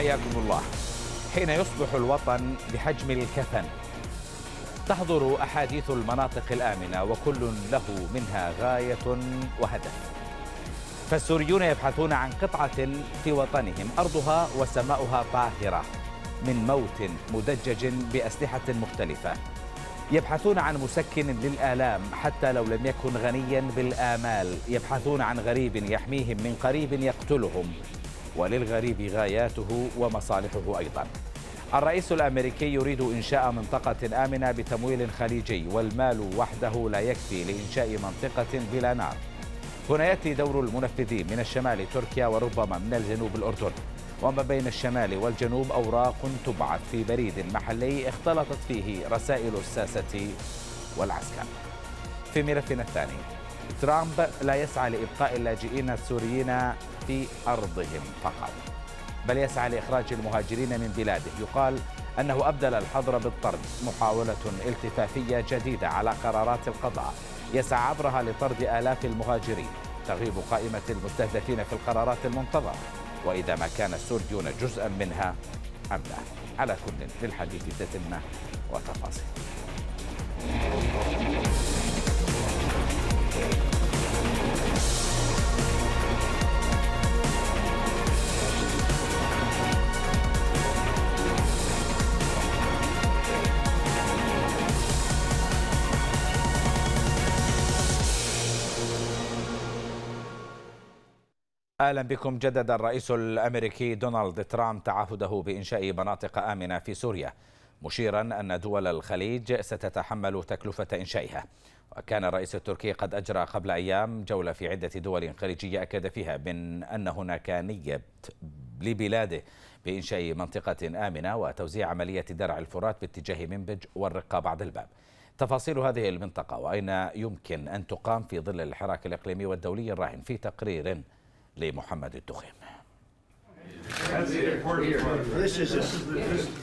حياكم الله حين يصبح الوطن بحجم الكفن تحضر أحاديث المناطق الآمنة وكل له منها غاية وهدف فالسوريون يبحثون عن قطعة في وطنهم أرضها وسماؤها طاهرة من موت مدجج بأسلحة مختلفة يبحثون عن مسكن للآلام حتى لو لم يكن غنيا بالآمال يبحثون عن غريب يحميهم من قريب يقتلهم وللغريب غاياته ومصالحه أيضا الرئيس الأمريكي يريد إنشاء منطقة آمنة بتمويل خليجي والمال وحده لا يكفي لإنشاء منطقة بلا نار هنا يأتي دور المنفذين من الشمال تركيا وربما من الجنوب الأردن وما بين الشمال والجنوب أوراق تبعث في بريد محلي اختلطت فيه رسائل الساسة والعسكر في ملفنا الثاني ترامب لا يسعى لإبقاء اللاجئين السوريين في أرضهم فقط بل يسعى لإخراج المهاجرين من بلاده يقال أنه أبدل الحظر بالطرد محاولة التفافية جديدة على قرارات القضاء يسعى عبرها لطرد آلاف المهاجرين تغيب قائمة المستهدفين في القرارات المنتظرة وإذا ما كان السوريون جزءا منها أم لا على كل للحديث تتمة وتفاصيل اهلا بكم جدد الرئيس الامريكي دونالد ترامب تعهده بانشاء مناطق امنه في سوريا مشيرا ان دول الخليج ستتحمل تكلفه انشائها وكان الرئيس التركي قد اجرى قبل ايام جوله في عده دول خليجيه اكد فيها من ان هناك نيه لبلاده بانشاء منطقه امنه وتوزيع عمليه درع الفرات باتجاه منبج والرقه بعد الباب تفاصيل هذه المنطقه واين يمكن ان تقام في ظل الحراك الاقليمي والدولي الراهن في تقرير لمحمد الدخيم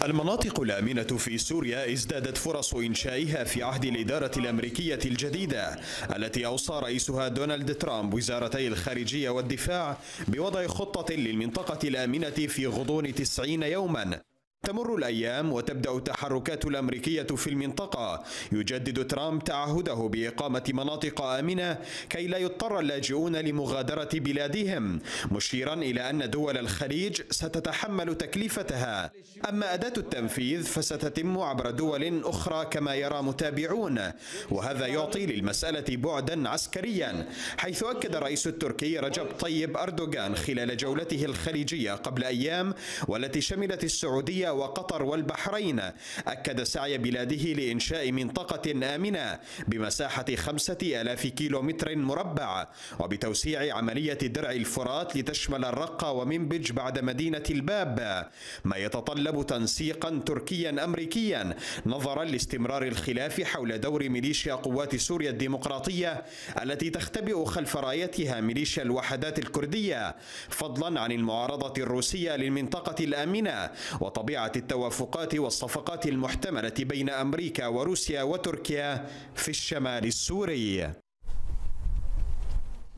المناطق الآمنة في سوريا ازدادت فرص إنشائها في عهد الإدارة الأمريكية الجديدة التي أوصى رئيسها دونالد ترامب وزارتي الخارجية والدفاع بوضع خطة للمنطقة الآمنة في غضون 90 يوما تمر الأيام وتبدأ التحركات الأمريكية في المنطقة يجدد ترامب تعهده بإقامة مناطق آمنة كي لا يضطر اللاجئون لمغادرة بلادهم مشيرا إلى أن دول الخليج ستتحمل تكلفتها أما أداة التنفيذ فستتم عبر دول أخرى كما يرى متابعون وهذا يعطي للمسألة بعدا عسكريا حيث أكد رئيس التركي رجب طيب أردوغان خلال جولته الخليجية قبل أيام والتي شملت السعودية وقطر والبحرين أكد سعي بلاده لإنشاء منطقة آمنة بمساحة 5000 كيلومتر مربع وبتوسيع عملية درع الفرات لتشمل الرقة ومنبج بعد مدينة الباب ما يتطلب تنسيقا تركيا أمريكيا نظرا لاستمرار الخلاف حول دور ميليشيا قوات سوريا الديمقراطية التي تختبئ خلف رايتها ميليشيا الوحدات الكردية فضلا عن المعارضة الروسية للمنطقة الآمنة وطبيعة التوافقات والصفقات المحتملة بين أمريكا وروسيا وتركيا في الشمال السوري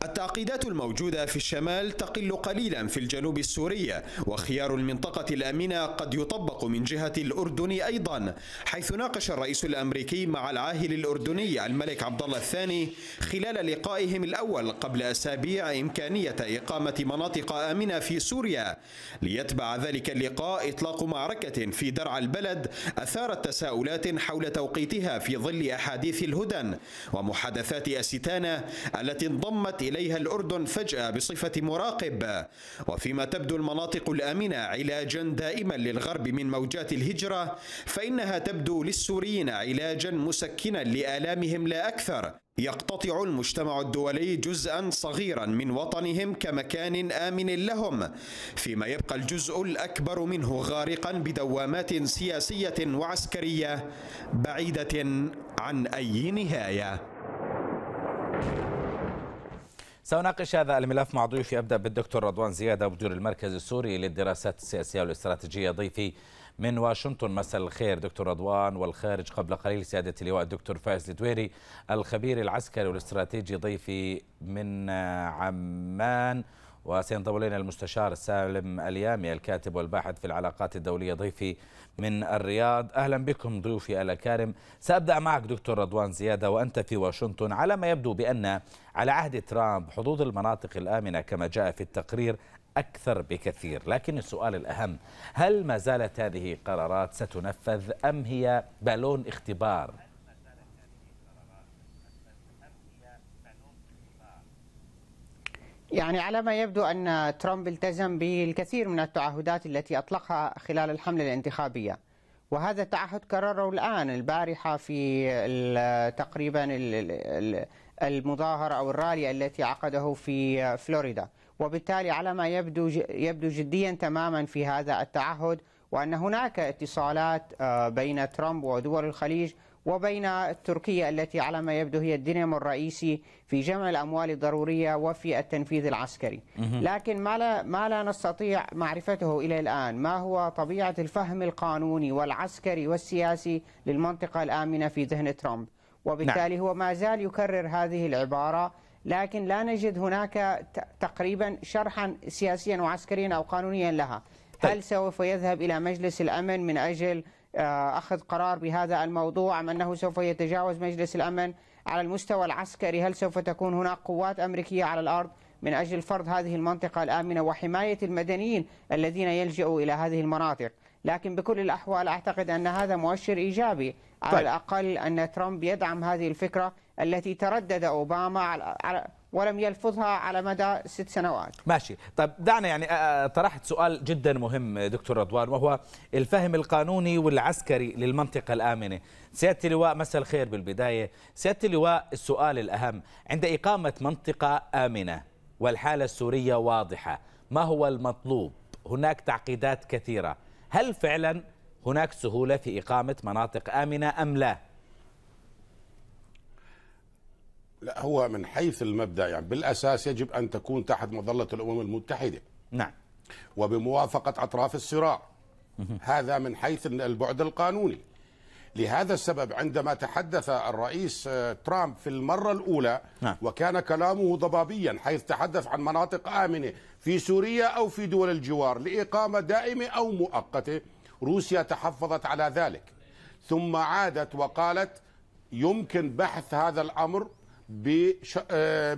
التعقيدات الموجودة في الشمال تقل قليلا في الجنوب السوري وخيار المنطقة الآمنة قد يطبق من جهة الأردن أيضا حيث ناقش الرئيس الأمريكي مع العاهل الأردني الملك عبد الله الثاني خلال لقائهم الأول قبل أسابيع إمكانية إقامة مناطق آمنة في سوريا ليتبع ذلك اللقاء إطلاق معركة في درع البلد أثارت تساؤلات حول توقيتها في ظل أحاديث الهدن ومحادثات أستانة التي انضمت إليها الأردن فجأة بصفة مراقب وفيما تبدو المناطق الآمنة علاجا دائما للغرب من موجات الهجرة فإنها تبدو للسوريين علاجا مسكنا لآلامهم لا أكثر يقتطع المجتمع الدولي جزءا صغيرا من وطنهم كمكان امن لهم فيما يبقى الجزء الاكبر منه غارقا بدوامات سياسيه وعسكريه بعيده عن اي نهايه سأناقش هذا الملف مع ضيوفي أبدأ بالدكتور رضوان زيادة مدير المركز السوري للدراسات السياسية والاستراتيجية ضيفي من واشنطن مساء الخير دكتور رضوان والخارج قبل قليل سيادة اللواء الدكتور فايز الدويري الخبير العسكري والاستراتيجي ضيفي من عمان وسينضم الينا المستشار سالم اليامي الكاتب والباحث في العلاقات الدوليه ضيفي من الرياض اهلا بكم ضيوفي الاكارم سابدا معك دكتور رضوان زياده وانت في واشنطن على ما يبدو بان على عهد ترامب حدود المناطق الامنه كما جاء في التقرير اكثر بكثير لكن السؤال الاهم هل ما زالت هذه قرارات ستنفذ ام هي بالون اختبار يعني على ما يبدو أن ترامب التزم بالكثير من التعهدات التي أطلقها خلال الحملة الانتخابية وهذا التعهد كرره الآن البارحة في تقريبا المظاهرة أو الرالي التي عقده في فلوريدا وبالتالي على ما يبدو يبدو جديا تماما في هذا التعهد وأن هناك اتصالات آه، بين ترامب ودول الخليج وبين تركيا التي على ما يبدو هي الدينامو الرئيسي في جمع الأموال الضرورية وفي التنفيذ العسكري لكن ما لا, ما لا نستطيع معرفته إلى الآن ما هو طبيعة الفهم القانوني والعسكري والسياسي للمنطقة الآمنة في ذهن ترامب وبالتالي نعم. هو ما زال يكرر هذه العبارة لكن لا نجد هناك تقريبا شرحا سياسيا وعسكريا أو قانونيا لها هل طيب. سوف يذهب إلى مجلس الأمن من أجل آه، أخذ قرار بهذا الموضوع أم أنه سوف يتجاوز مجلس الأمن على المستوى العسكري هل سوف تكون هناك قوات أمريكية على الأرض من أجل فرض هذه المنطقة الآمنة وحماية المدنيين الذين يلجؤوا إلى هذه المناطق لكن بكل الأحوال أعتقد أن هذا مؤشر إيجابي على طيب. الأقل أن ترامب يدعم هذه الفكرة التي تردد أوباما على ولم يلفظها على مدى ست سنوات ماشي طيب دعنا يعني آه، آه، طرحت سؤال جدا مهم دكتور رضوان وهو الفهم القانوني والعسكري للمنطقة الآمنة سيادة اللواء مساء الخير بالبداية سيادة اللواء السؤال الأهم عند إقامة منطقة آمنة والحالة السورية واضحة ما هو المطلوب هناك تعقيدات كثيرة هل فعلا هناك سهولة في إقامة مناطق آمنة أم لا لا هو من حيث المبدا يعني بالاساس يجب ان تكون تحت مظله الامم المتحده نعم وبموافقه اطراف الصراع هذا من حيث البعد القانوني لهذا السبب عندما تحدث الرئيس آه، ترامب في المرة الأولى نعم. وكان كلامه ضبابيا حيث تحدث عن مناطق آمنة في سوريا أو في دول الجوار لإقامة دائمة أو مؤقتة روسيا تحفظت على ذلك ثم عادت وقالت يمكن بحث هذا الأمر بش... آه،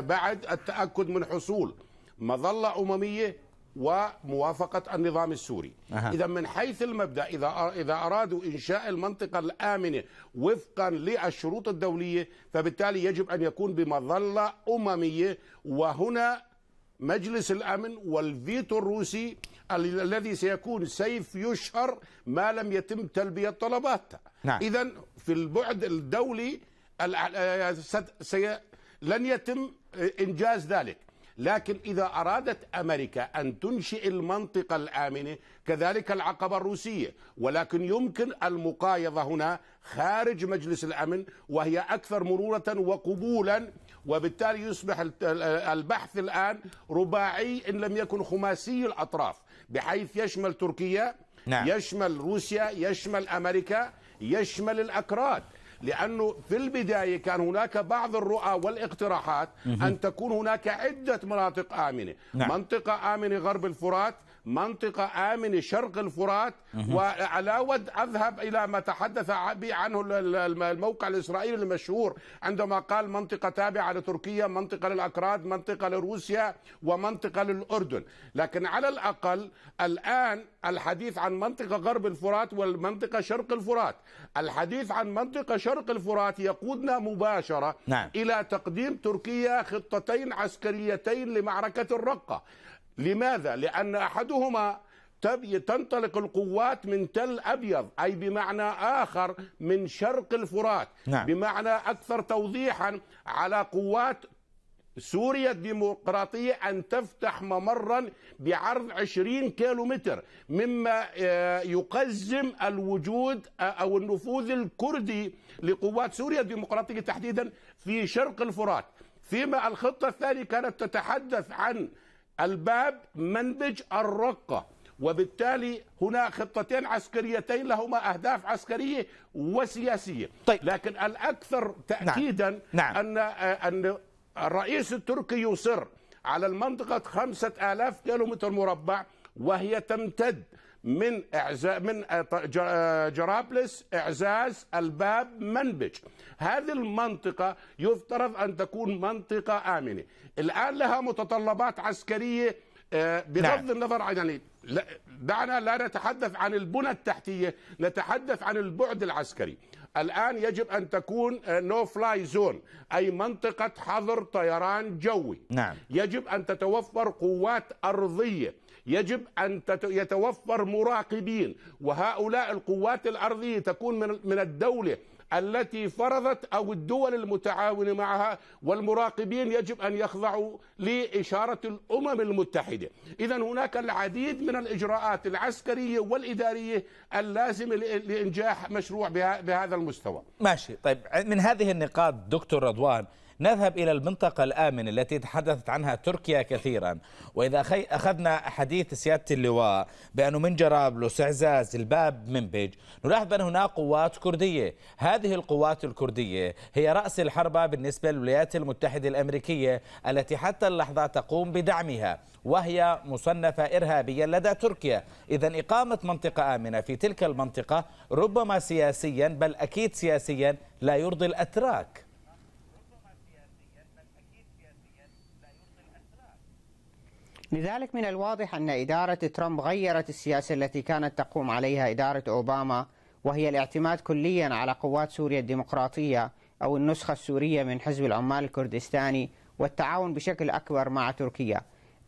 بعد التاكد من حصول مظله امميه وموافقه النظام السوري أه. اذا من حيث المبدا اذا اذا ارادوا انشاء المنطقه الامنه وفقا للشروط الدوليه فبالتالي يجب ان يكون بمظله امميه وهنا مجلس الامن والفيتو الروسي الذي سيكون سيف يشهر ما لم يتم تلبيه طلباته نعم. اذا في البعد الدولي لن يتم انجاز ذلك لكن اذا ارادت امريكا ان تنشئ المنطقه الامنه كذلك العقبه الروسيه ولكن يمكن المقايضه هنا خارج مجلس الامن وهي اكثر مروره وقبولا وبالتالي يصبح البحث الان رباعي ان لم يكن خماسي الاطراف بحيث يشمل تركيا نعم. يشمل روسيا يشمل امريكا يشمل الاكراد لانه في البدايه كان هناك بعض الرؤى والاقتراحات ان تكون هناك عده مناطق امنه نعم. منطقه امنه غرب الفرات منطقة آمنة شرق الفرات وعلى ود أذهب إلى ما تحدث عنه الموقع الإسرائيلي المشهور عندما قال منطقة تابعة لتركيا منطقة للأكراد منطقة لروسيا ومنطقة للأردن لكن على الأقل الآن الحديث عن منطقة غرب الفرات والمنطقة شرق الفرات الحديث عن منطقة شرق الفرات يقودنا مباشرة نعم. إلى تقديم تركيا خطتين عسكريتين لمعركة الرقة لماذا؟ لأن أحدهما تنطلق القوات من تل أبيض أي بمعنى آخر من شرق الفرات نعم. بمعنى أكثر توضيحا على قوات سوريا الديمقراطية أن تفتح ممرا بعرض 20 كيلومتر مما آه، يقزم الوجود آه، أو النفوذ الكردي لقوات سوريا الديمقراطية تحديدا في شرق الفرات فيما الخطة الثانية كانت تتحدث عن الباب منبج الرقة وبالتالي هنا خطتين عسكريتين لهما أهداف عسكرية وسياسية طيب. لكن الأكثر نعم. تأكيدا نعم. نعم. أن, أن الرئيس التركي يصر على المنطقة 5000 كيلومتر مربع وهي تمتد من إعزاء من آه، آه، جرابلس إعزاز الباب منبج هذه المنطقة يفترض أن تكون منطقة آمنة الآن لها متطلبات عسكرية آه، بغض نعم. النظر عن يعني دعنا لا نتحدث عن البنى التحتية نتحدث عن البعد العسكري الآن يجب أن تكون نو فلاي زون أي منطقة حظر طيران جوي نعم. يجب أن تتوفر قوات أرضية يجب أن يتوفر مراقبين وهؤلاء القوات الأرضية تكون من الدولة التي فرضت او الدول المتعاونه معها والمراقبين يجب ان يخضعوا لاشاره الامم المتحده، اذا هناك العديد من الاجراءات العسكريه والاداريه اللازمه لانجاح مشروع بهذا المستوى. ماشي، طيب من هذه النقاط دكتور رضوان نذهب إلى المنطقة الآمنة التي تحدثت عنها تركيا كثيرا وإذا أخذنا حديث سيادة اللواء بأنه من جرابلس عزاز الباب منبج نلاحظ بأن هناك قوات كردية هذه القوات الكردية هي رأس الحربة بالنسبة للولايات المتحدة الأمريكية التي حتى اللحظة تقوم بدعمها وهي مصنفة إرهابيا لدى تركيا إذا إقامة منطقة آمنة في تلك المنطقة ربما سياسيا بل أكيد سياسيا لا يرضي الأتراك لذلك من الواضح أن إدارة ترامب غيرت السياسة التي كانت تقوم عليها إدارة أوباما وهي الاعتماد كليا على قوات سوريا الديمقراطية أو النسخة السورية من حزب العمال الكردستاني والتعاون بشكل أكبر مع تركيا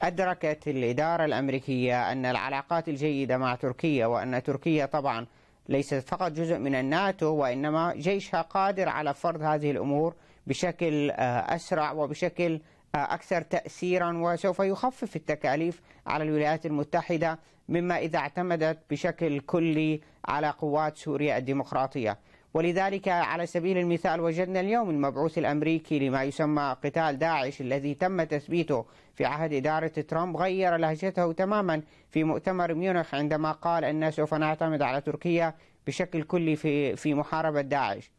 أدركت الإدارة الأمريكية أن العلاقات الجيدة مع تركيا وأن تركيا طبعا ليست فقط جزء من الناتو وإنما جيشها قادر على فرض هذه الأمور بشكل آه، أسرع وبشكل أكثر تأثيرا وسوف يخفف التكاليف على الولايات المتحدة مما إذا اعتمدت بشكل كلي على قوات سوريا الديمقراطية ولذلك على سبيل المثال وجدنا اليوم المبعوث الامريكي لما يسمى قتال داعش الذي تم تثبيته في عهد اداره ترامب غير لهجته تماما في مؤتمر ميونخ عندما قال ان سوف نعتمد على تركيا بشكل كلي في في محاربه داعش.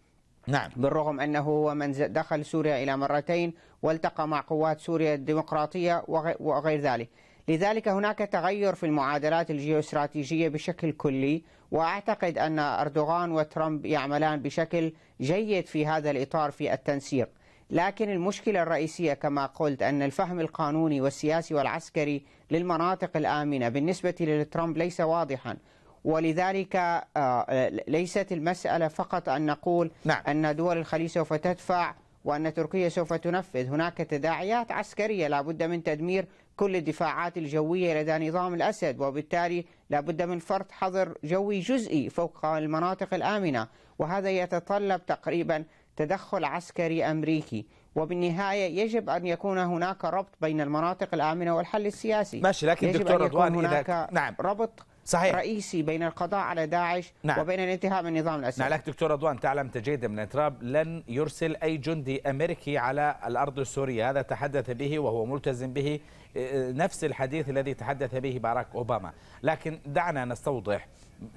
نعم بالرغم أنه هو من دخل سوريا إلى مرتين والتقى مع قوات سوريا الديمقراطية وغير ذلك لذلك هناك تغير في المعادلات الجيوستراتيجية بشكل كلي وأعتقد أن أردوغان وترامب يعملان بشكل جيد في هذا الإطار في التنسيق لكن المشكلة الرئيسية كما قلت أن الفهم القانوني والسياسي والعسكري للمناطق الآمنة بالنسبة لترامب ليس واضحا ولذلك آه، آه، ليست المسألة فقط أن نقول نعم. أن دول الخليج سوف تدفع وأن تركيا سوف تنفذ هناك تداعيات عسكرية لابد من تدمير كل الدفاعات الجوية لدى نظام الأسد وبالتالي لابد من فرض حظر جوي جزئي فوق المناطق الآمنة وهذا يتطلب تقريبا تدخل عسكري أمريكي وبالنهايه يجب ان يكون هناك ربط بين المناطق الامنه والحل السياسي ماشي لكن يجب دكتور يكون هناك إذا... نعم ربط صحيح. رئيسي بين القضاء على داعش نعم. وبين الانتهاء من النظام الأسد نعم لك دكتور رضوان تعلم جيدا من الإتراب لن يرسل أي جندي أمريكي على الأرض السورية هذا تحدث به وهو ملتزم به آه، آه، نفس الحديث الذي تحدث به باراك أوباما لكن دعنا نستوضح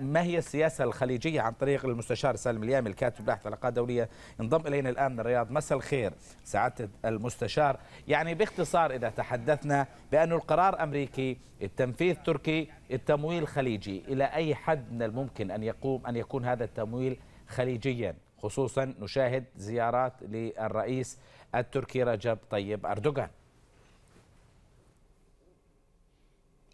ما هي السياسة الخليجية عن طريق المستشار سالم اليامي الكاتب باحث علاقات دولية انضم إلينا الآن من الرياض مساء الخير سعادة المستشار يعني باختصار إذا تحدثنا بأن القرار أمريكي التنفيذ تركي التمويل خليجي إلى أي حد من الممكن أن يقوم أن يكون هذا التمويل خليجيا خصوصا نشاهد زيارات للرئيس التركي رجب طيب أردوغان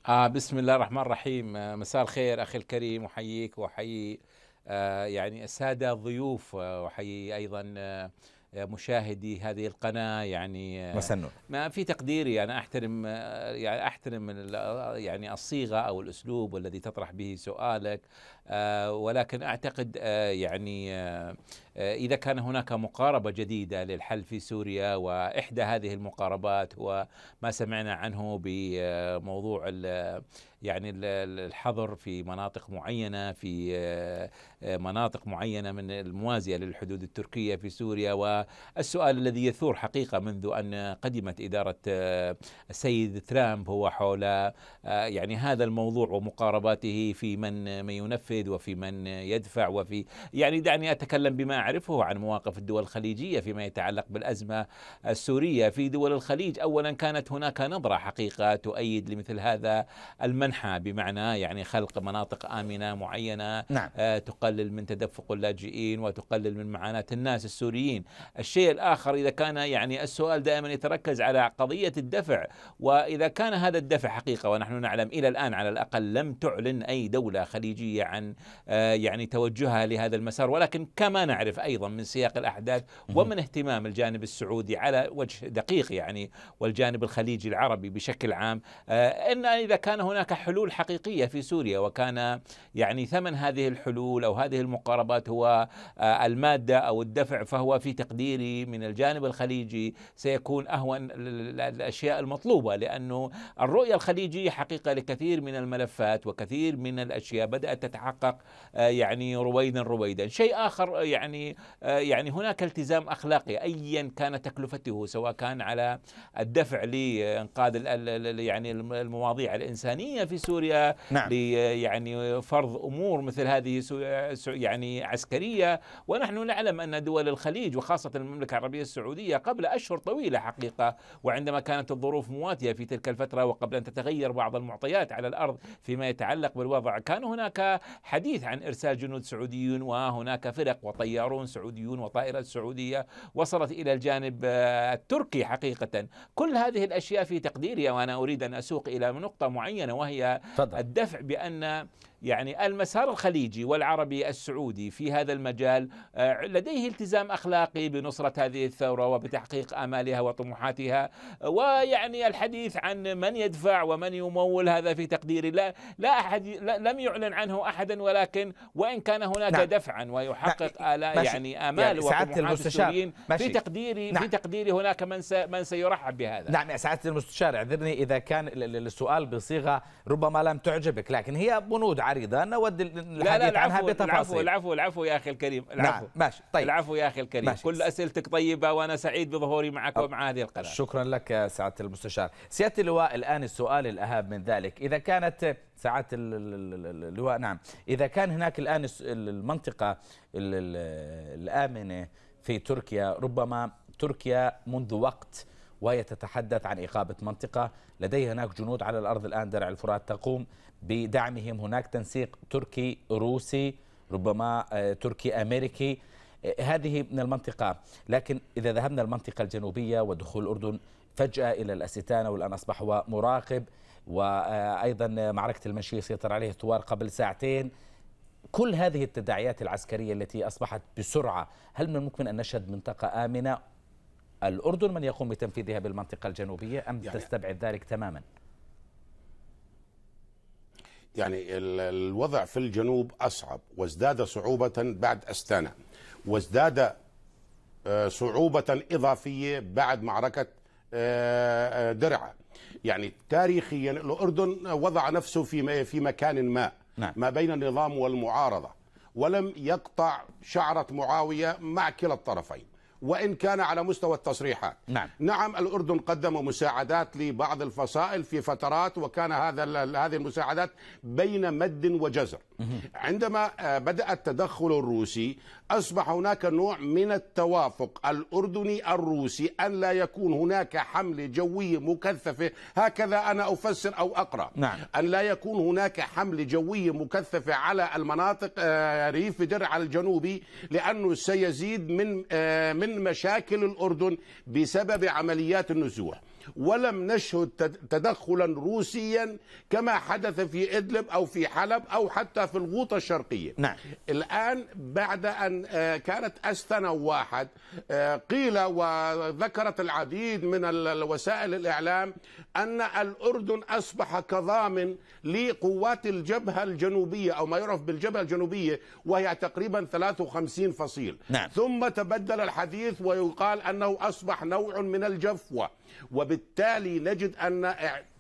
آه بسم الله الرحمن الرحيم آه مساء الخير أخي الكريم أحييك وأحيي آه يعني السادة الضيوف آه، وأحيي أيضا آه،, آه مشاهدي هذه القناة يعني آه، مساء ما في تقديري أنا أحترم يعني أحترم يعني, يعني الصيغة أو الأسلوب الذي تطرح به سؤالك آه، ولكن اعتقد آه، يعني آه، اذا كان هناك مقاربه جديده للحل في سوريا واحدى هذه المقاربات هو ما سمعنا عنه بموضوع يعني الحظر في مناطق معينه في مناطق معينه من الموازيه للحدود التركيه في سوريا والسؤال الذي يثور حقيقه منذ ان قدمت اداره السيد ترامب هو حول يعني هذا الموضوع ومقارباته في من من ينفذ يستفيد وفي من يدفع وفي يعني دعني أتكلم بما أعرفه عن مواقف الدول الخليجية فيما يتعلق بالأزمة السورية في دول الخليج أولا كانت هناك نظرة حقيقة تؤيد لمثل هذا المنحى بمعنى يعني خلق مناطق آمنة معينة نعم. آه، تقلل من تدفق اللاجئين وتقلل من معاناة الناس السوريين الشيء الآخر إذا كان يعني السؤال دائما يتركز على قضية الدفع وإذا كان هذا الدفع حقيقة ونحن نعلم إلى الآن على الأقل لم تعلن أي دولة خليجية عن آه، يعني توجهها لهذا المسار ولكن كما نعرف أيضا من سياق الأحداث ومن اهتمام الجانب السعودي على وجه دقيق يعني والجانب الخليجي العربي بشكل عام آه، أن إذا كان هناك حلول حقيقية في سوريا وكان يعني ثمن هذه الحلول أو هذه المقاربات هو آه، المادة أو الدفع فهو في تقديري من الجانب الخليجي سيكون أهون الأشياء المطلوبة لأنه الرؤية الخليجية حقيقة لكثير من الملفات وكثير من الأشياء بدأت تتحقق يتحقق آه، يعني رويدا رويدا شيء آخر آه، يعني آه، يعني هناك التزام أخلاقي أيا كانت تكلفته سواء كان على الدفع لإنقاذ يعني المواضيع الإنسانية في سوريا نعم. يعني فرض أمور مثل هذه يعني عسكرية ونحن نعلم أن دول الخليج وخاصة المملكة العربية السعودية قبل أشهر طويلة حقيقة وعندما كانت الظروف مواتية في تلك الفترة وقبل أن تتغير بعض المعطيات على الأرض فيما يتعلق بالوضع كان هناك حديث عن إرسال جنود سعوديون وهناك فرق وطيارون سعوديون وطائرات سعودية وصلت إلى الجانب آه، التركي حقيقة كل هذه الأشياء في تقديري وأنا أريد أن أسوق إلى نقطة معينة وهي فضل. الدفع بأن يعني المسار الخليجي والعربي السعودي في هذا المجال آه، لديه التزام اخلاقي بنصره هذه الثوره وبتحقيق امالها وطموحاتها ويعني الحديث عن من يدفع ومن يمول هذا في تقديري لا لا احد لم يعلن عنه احدا ولكن وان كان هناك نعم. دفعا ويحقق نعم. آلاء يعني امال يعني وطموحات السوريين في تقديري نعم. في تقديري هناك من من سيرحب بهذا نعم يا سعاده المستشار اعذرني اذا كان السؤال بصيغه ربما لم تعجبك لكن هي بنود عريضه نود الحديث عنها بتفاصيل العفو العفو العفو يا اخي الكريم نعم، العفو نعم ماشي طيب العفو يا اخي الكريم ماشي. كل اسئلتك طيبه وانا سعيد بظهوري معك ومع هذه القناه شكرا لك سعاده المستشار سياده اللواء الان السؤال الاهم من ذلك اذا كانت ساعات اللواء نعم اذا كان هناك الان المنطقه الامنه في تركيا ربما تركيا منذ وقت وهي تتحدث عن إقامة منطقة لديه هناك جنود على الأرض الآن درع الفرات تقوم بدعمهم هناك تنسيق تركي روسي ربما آه، تركي أمريكي آه، هذه من المنطقة لكن إذا ذهبنا المنطقة الجنوبية ودخول الأردن فجأة إلى الأستانة والآن أصبح هو مراقب وأيضا معركة المنشية سيطر عليه الثوار قبل ساعتين كل هذه التداعيات العسكرية التي أصبحت بسرعة هل من الممكن أن نشهد منطقة آمنة الأردن من يقوم بتنفيذها بالمنطقة الجنوبية أم يعني تستبعد ذلك تماما يعني الوضع في الجنوب أصعب وازداد صعوبة بعد أستانا وازداد آه، صعوبة إضافية بعد معركة آه، آه، درعا يعني تاريخيا الأردن وضع نفسه في في مكان ما نعم. ما بين النظام والمعارضة ولم يقطع شعرة معاوية مع كلا الطرفين وإن كان على مستوى التصريحات نعم, نعم الأردن قدم مساعدات لبعض الفصائل في فترات وكان هذا هذه المساعدات بين مد وجزر عندما آه، بدأ التدخل الروسي أصبح هناك نوع من التوافق الأردني الروسي أن لا يكون هناك حملة جوية مكثفة هكذا أنا أفسر أو أقرأ نعم. أن لا يكون هناك حملة جوية مكثفة على المناطق آه، ريف درع الجنوبي لأنه سيزيد من آه، من من مشاكل الأردن بسبب عمليات النزوح ولم نشهد تدخلا روسيا كما حدث في إدلب أو في حلب أو حتى في الغوطة الشرقية نعم. الآن بعد أن آه، كانت أستنا واحد آه، قيل وذكرت العديد من وسائل الإعلام أن الأردن أصبح كضامن لقوات الجبهة الجنوبية أو ما يعرف بالجبهة الجنوبية وهي تقريبا 53 فصيل نعم. ثم تبدل الحديث ويقال أنه أصبح نوع من الجفوة وب وبالتالي نجد ان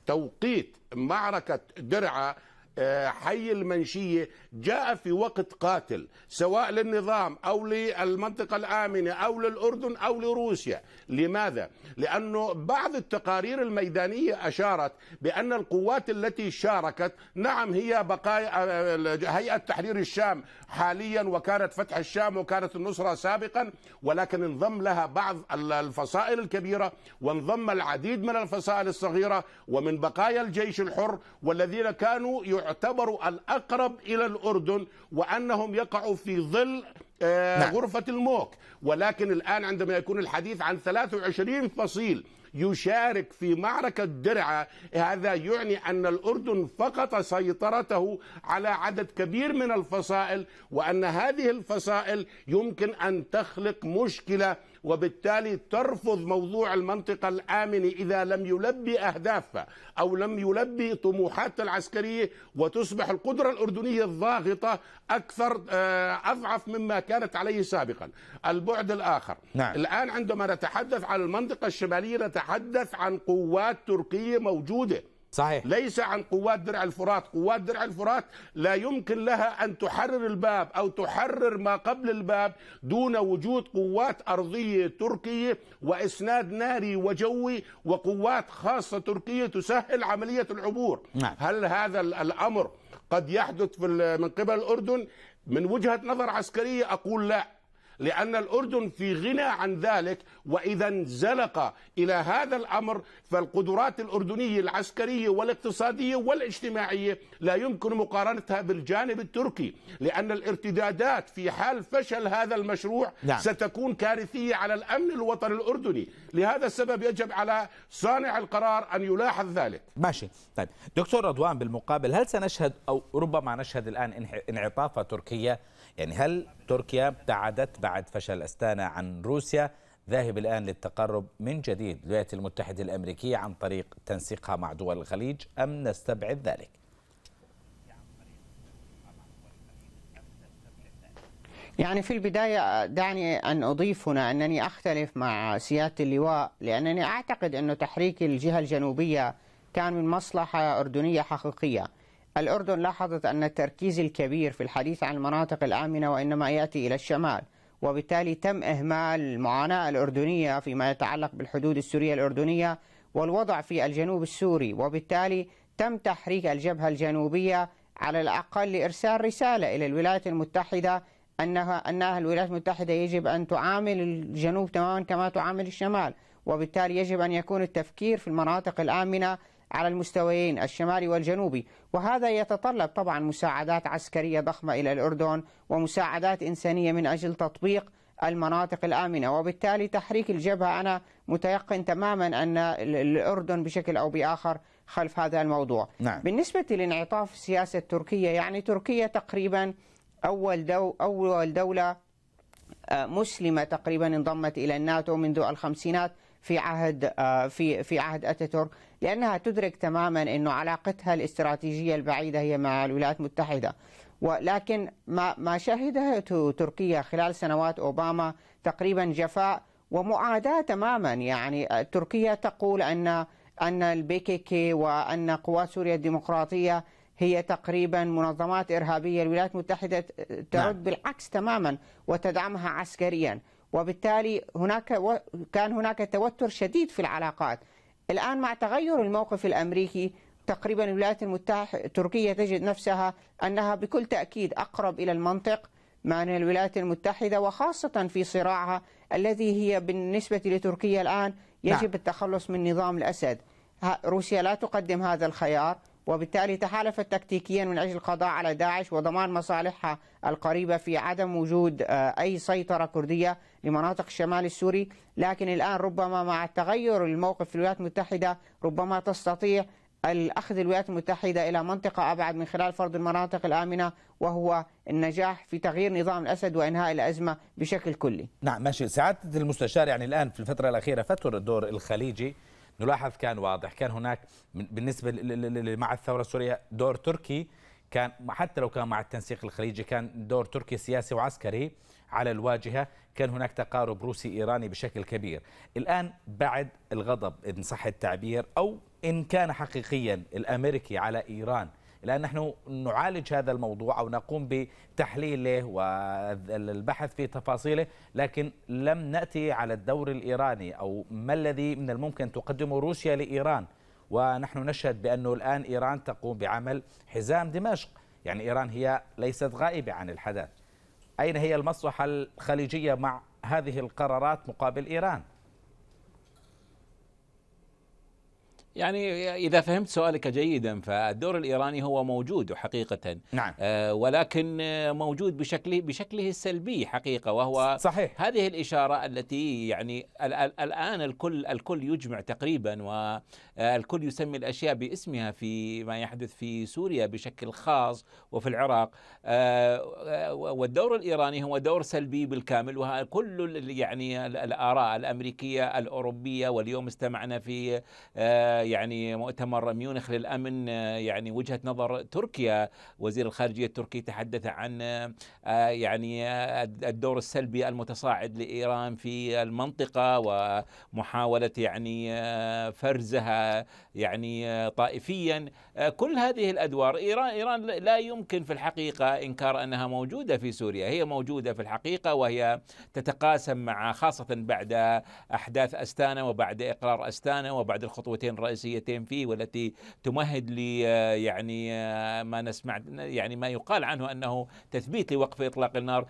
توقيت معركه درعا آه، حي المنشية جاء في وقت قاتل سواء للنظام أو للمنطقة الآمنة أو للأردن أو لروسيا لماذا؟ لأنه بعض التقارير الميدانية أشارت بأن القوات التي شاركت نعم هي بقايا آه، آه، هيئة تحرير الشام حاليا وكانت فتح الشام وكانت النصرة سابقا ولكن انضم لها بعض الفصائل الكبيرة وانضم العديد من الفصائل الصغيرة ومن بقايا الجيش الحر والذين كانوا يعتبروا الأقرب إلى الأردن وأنهم يقعوا في ظل آه، نعم. غرفة الموك ولكن الآن عندما يكون الحديث عن 23 فصيل يشارك في معركة درعا هذا يعني أن الأردن فقد سيطرته على عدد كبير من الفصائل وأن هذه الفصائل يمكن أن تخلق مشكلة وبالتالي ترفض موضوع المنطقة الآمنة إذا لم يلبي أهدافها أو لم يلبي طموحاتها العسكرية وتصبح القدرة الأردنية الضاغطة أكثر آه، أضعف مما كانت عليه سابقا البعد الآخر نعم. الآن عندما نتحدث عن المنطقة الشمالية نتحدث نتحدث عن قوات تركية موجودة صحيح ليس عن قوات درع الفرات قوات درع الفرات لا يمكن لها أن تحرر الباب أو تحرر ما قبل الباب دون وجود قوات أرضية تركية وإسناد ناري وجوي وقوات خاصة تركية تسهل عملية العبور نعم. هل هذا الأمر قد يحدث من قبل الأردن من وجهة نظر عسكرية أقول لا لأن الأردن في غنى عن ذلك وإذا انزلق إلى هذا الأمر فالقدرات الأردنية العسكرية والاقتصادية والاجتماعية لا يمكن مقارنتها بالجانب التركي لأن الارتدادات في حال فشل هذا المشروع نعم. ستكون كارثية على الأمن الوطني الأردني لهذا السبب يجب على صانع القرار أن يلاحظ ذلك ماشي طيب دكتور رضوان بالمقابل هل سنشهد أو ربما نشهد الآن انعطافة تركيا يعني هل تركيا ابتعدت بعد فشل أستانا عن روسيا ذاهب الآن للتقرب من جديد الولايات المتحدة الأمريكية عن طريق تنسيقها مع دول الخليج أم نستبعد ذلك؟ يعني في البداية دعني أن أضيف هنا أنني أختلف مع سيادة اللواء لأنني أعتقد أن تحريك الجهة الجنوبية كان من مصلحة أردنية حقيقية الأردن لاحظت أن التركيز الكبير في الحديث عن المناطق الآمنة وإنما يأتي إلى الشمال وبالتالي تم إهمال المعاناة الأردنية فيما يتعلق بالحدود السورية الأردنية والوضع في الجنوب السوري وبالتالي تم تحريك الجبهة الجنوبية على الأقل لإرسال رسالة إلى الولايات المتحدة أنها أنها الولايات المتحدة يجب أن تعامل الجنوب تماما كما تعامل الشمال وبالتالي يجب أن يكون التفكير في المناطق الآمنة على المستويين الشمالي والجنوبي وهذا يتطلب طبعا مساعدات عسكرية ضخمة إلى الأردن ومساعدات إنسانية من أجل تطبيق المناطق الآمنة وبالتالي تحريك الجبهة أنا متيقن تماما أن الأردن بشكل أو بآخر خلف هذا الموضوع نعم. بالنسبة لانعطاف السياسة التركية يعني تركيا تقريبا أول, دو أول دولة آه، مسلمة تقريبا انضمت إلى الناتو منذ الخمسينات في عهد آه، في في عهد اتاتورك لأنها تدرك تماما أنه علاقتها الاستراتيجية البعيدة هي مع الولايات المتحدة ولكن ما ما شهدته تركيا خلال سنوات أوباما تقريبا جفاء ومعاداة تماما يعني تركيا تقول أن أن البي كي كي وأن قوات سوريا الديمقراطية هي تقريبا منظمات إرهابية الولايات المتحدة تعد نعم. بالعكس تماما وتدعمها عسكريا وبالتالي هناك كان هناك توتر شديد في العلاقات الآن مع تغير الموقف الأمريكي تقريبا الولايات المتحدة تركيا تجد نفسها أنها بكل تأكيد أقرب إلى المنطق مع الولايات المتحدة وخاصة في صراعها الذي هي بالنسبة لتركيا الآن يجب نعم. التخلص من نظام الأسد روسيا لا تقدم هذا الخيار وبالتالي تحالفت تكتيكيا من أجل القضاء على داعش وضمان مصالحها القريبة في عدم وجود آه، أي سيطرة كردية لمناطق الشمال السوري لكن الآن ربما مع تغير الموقف في الولايات المتحدة ربما تستطيع الأخذ الولايات المتحدة إلى منطقة أبعد من خلال فرض المناطق الآمنة وهو النجاح في تغيير نظام الأسد وإنهاء الأزمة بشكل كلي نعم ماشي سعادة المستشار يعني الآن في الفترة الأخيرة فتر الدور الخليجي نلاحظ كان واضح كان هناك بالنسبة مع الثورة السورية دور تركي كان حتى لو كان مع التنسيق الخليجي كان دور تركيا سياسي وعسكري على الواجهه كان هناك تقارب روسي ايراني بشكل كبير الان بعد الغضب ان صح التعبير او ان كان حقيقيا الامريكي على ايران الان نحن نعالج هذا الموضوع او نقوم بتحليله والبحث في تفاصيله لكن لم ناتي على الدور الايراني او ما الذي من الممكن تقدمه روسيا لايران ونحن نشهد بأنه الآن إيران تقوم بعمل حزام دمشق يعني إيران هي ليست غائبة عن الحدث أين هي المصلحة الخليجية مع هذه القرارات مقابل إيران؟ يعني إذا فهمت سؤالك جيدا فالدور الإيراني هو موجود حقيقة نعم. آه ولكن موجود بشكله بشكله السلبي حقيقة وهو صحيح. هذه الإشارة التي يعني الآن الكل الكل يجمع تقريبا والكل آه، يسمي الأشياء باسمها في ما يحدث في سوريا بشكل خاص وفي العراق آه, آه، والدور الإيراني هو دور سلبي بالكامل وكل يعني الآراء الأمريكية الأوروبية واليوم استمعنا في آه يعني مؤتمر ميونخ للامن آه، يعني وجهه نظر تركيا وزير الخارجيه التركي تحدث عن آه، آه، يعني الدور السلبي المتصاعد لايران في المنطقه ومحاوله يعني فرزها يعني طائفيا كل هذه الادوار ايران ايران لا يمكن في الحقيقه انكار انها موجوده في سوريا هي موجوده في الحقيقه وهي تتقاسم مع خاصه بعد احداث استانا وبعد اقرار استانا وبعد الخطوتين الرئيسيه الرئيسيتين فيه والتي تمهد لي يعني ما نسمع يعني ما يقال عنه انه تثبيت لوقف اطلاق النار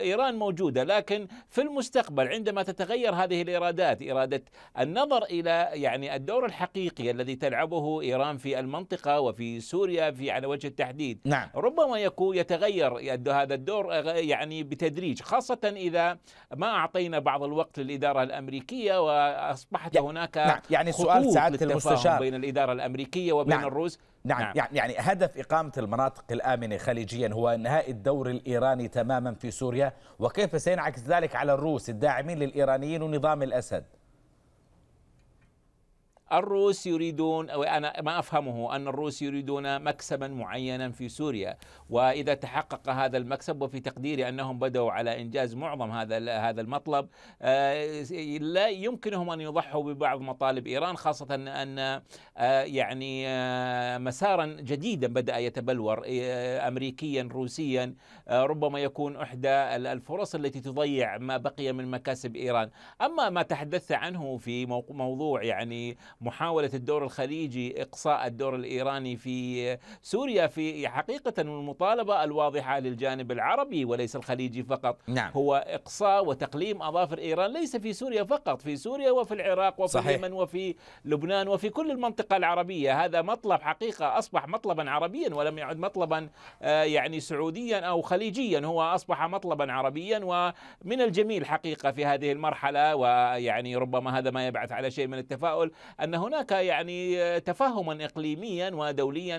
ايران موجوده لكن في المستقبل عندما تتغير هذه الارادات اراده النظر الى يعني الدور الحقيقي الذي تلعبه ايران في المنطقه وفي سوريا في على وجه التحديد نعم. ربما يكون يتغير هذا الدور يعني بتدريج خاصه اذا ما اعطينا بعض الوقت للاداره الامريكيه واصبحت يعني هناك نعم. يعني سؤال سعاده اعاده المستشار بين الإدارة الأمريكية وبين نعم الروس نعم, نعم يعني, يعني هدف إقامة المناطق الآمنة خليجيا هو إنهاء الدور الإيراني تماما في سوريا وكيف سينعكس ذلك على الروس الداعمين للإيرانيين ونظام الأسد الروس يريدون أو أنا ما أفهمه أن الروس يريدون مكسبا معينا في سوريا وإذا تحقق هذا المكسب وفي تقديري أنهم بدأوا على إنجاز معظم هذا هذا المطلب آه، لا يمكنهم أن يضحوا ببعض مطالب إيران خاصة أن آه، يعني آه، مسارا جديدا بدأ يتبلور أمريكيا روسيا ربما يكون إحدى الفرص التي تضيع ما بقي من مكاسب إيران أما ما تحدثت عنه في موضوع يعني محاولة الدور الخليجي إقصاء الدور الإيراني في سوريا في حقيقة المطالبة الواضحة للجانب العربي وليس الخليجي فقط نعم. هو إقصاء وتقليم أظافر إيران ليس في سوريا فقط في سوريا وفي العراق وفي صحيح. اليمن وفي لبنان وفي كل المنطقة العربية هذا مطلب حقيقة أصبح مطلبا عربيا ولم يعد مطلبا آه، يعني سعوديا أو خليجيا هو أصبح مطلبا عربيا ومن الجميل حقيقة في هذه المرحلة ويعني ربما هذا ما يبعث على شيء من التفاؤل أن هناك يعني تفهما إقليميا ودوليا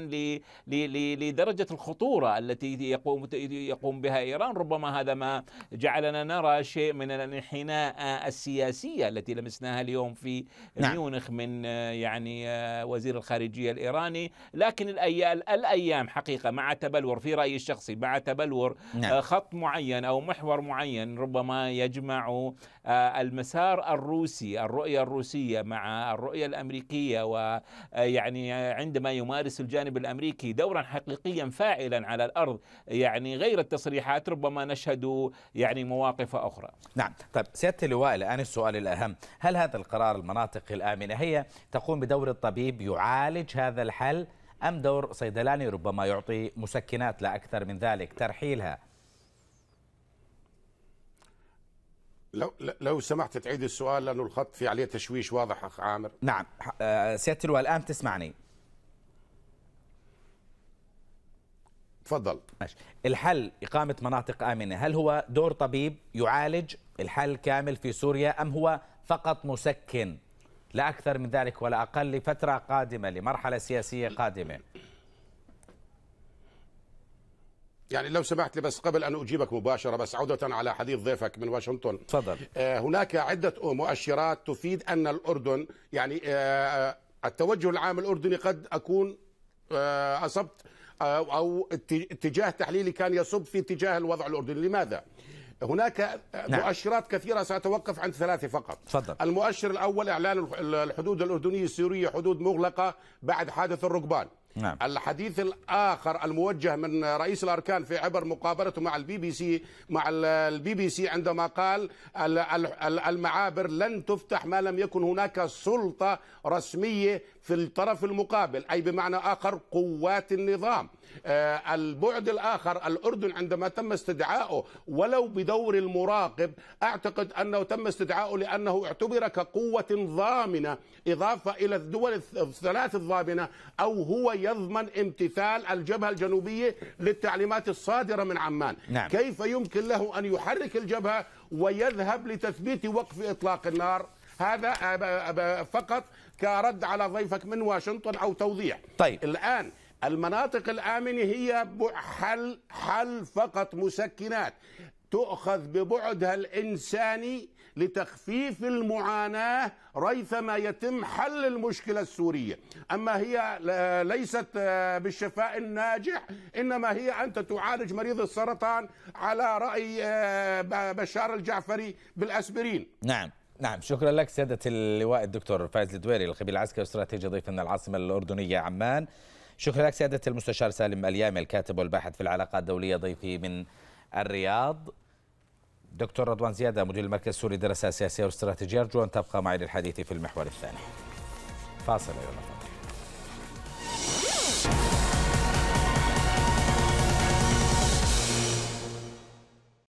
لدرجة الخطورة التي يقوم يقوم بها إيران ربما هذا ما جعلنا نرى شيء من الانحناء السياسية التي لمسناها اليوم في نعم. ميونخ من يعني وزير الخارجية الإيراني لكن الأيام حقيقة مع تبلور في رأيي الشخصي مع تبلور نعم. خط معين أو محور معين ربما يجمع آه، المسار الروسي الرؤية الروسية مع الرؤية الأمريكية ويعني آه، عندما يمارس الجانب الأمريكي دورا حقيقيا فاعلا على الأرض يعني غير التصريحات ربما نشهد يعني مواقف أخرى نعم طيب سيادة اللواء الآن السؤال الأهم هل هذا القرار المناطق الآمنة هي تقوم بدور الطبيب يعالج هذا الحل أم دور صيدلاني ربما يعطي مسكنات لا أكثر من ذلك ترحيلها لو لو سمحت تعيد السؤال لانه الخط في عليه تشويش واضح اخ عامر نعم آه، سياده اللواء الان تسمعني تفضل ماشي. الحل إقامة مناطق آمنة هل هو دور طبيب يعالج الحل كامل في سوريا أم هو فقط مسكن لا أكثر من ذلك ولا أقل لفترة قادمة لمرحلة سياسية قادمة يعني لو سمحت لي بس قبل ان اجيبك مباشره بس عوده على حديث ضيفك من واشنطن تفضل آه، هناك عده مؤشرات تفيد ان الاردن يعني آه، آه، التوجه العام الاردني قد اكون اصبت او اتجاه تحليلي كان يصب في اتجاه الوضع الاردني لماذا؟ هناك نعم. مؤشرات كثيرة سأتوقف عند ثلاثة فقط فضل. المؤشر الأول إعلان الحدود الأردنية السورية حدود مغلقة بعد حادث الركبان نعم. الحديث الآخر الموجه من رئيس الأركان في عبر مقابلته مع البي بي سي مع البي بي سي عندما قال المعابر لن تفتح ما لم يكن هناك سلطة رسمية في الطرف المقابل أي بمعنى آخر قوات النظام آه، البعد الآخر الأردن عندما تم استدعائه ولو بدور المراقب أعتقد أنه تم استدعائه لأنه اعتبر كقوة ضامنة إضافة إلى الدول الثلاث الضامنة أو هو يضمن امتثال الجبهة الجنوبية للتعليمات الصادرة من عمان نعم. كيف يمكن له أن يحرك الجبهة ويذهب لتثبيت وقف إطلاق النار هذا فقط كرد على ضيفك من واشنطن أو توضيح طيب. الآن المناطق الآمنة هي حل حل فقط مسكنات تؤخذ ببعدها الإنساني لتخفيف المعاناة ريثما يتم حل المشكلة السورية أما هي ليست آه، بالشفاء الناجح إنما هي أنت تعالج مريض السرطان على رأي آه، بشار الجعفري بالأسبرين نعم نعم شكرا لك سيادة اللواء الدكتور فايز الدويري الخبير العسكري واستراتيجي ضيفنا العاصمة الأردنية عمان شكرا لك سيادة المستشار سالم اليامي الكاتب والباحث في العلاقات الدولية ضيفي من الرياض دكتور رضوان زيادة مدير المركز السوري للدراسات السياسية والاستراتيجية أرجو أن تبقى معي للحديث في المحور الثاني فاصل يا رضوان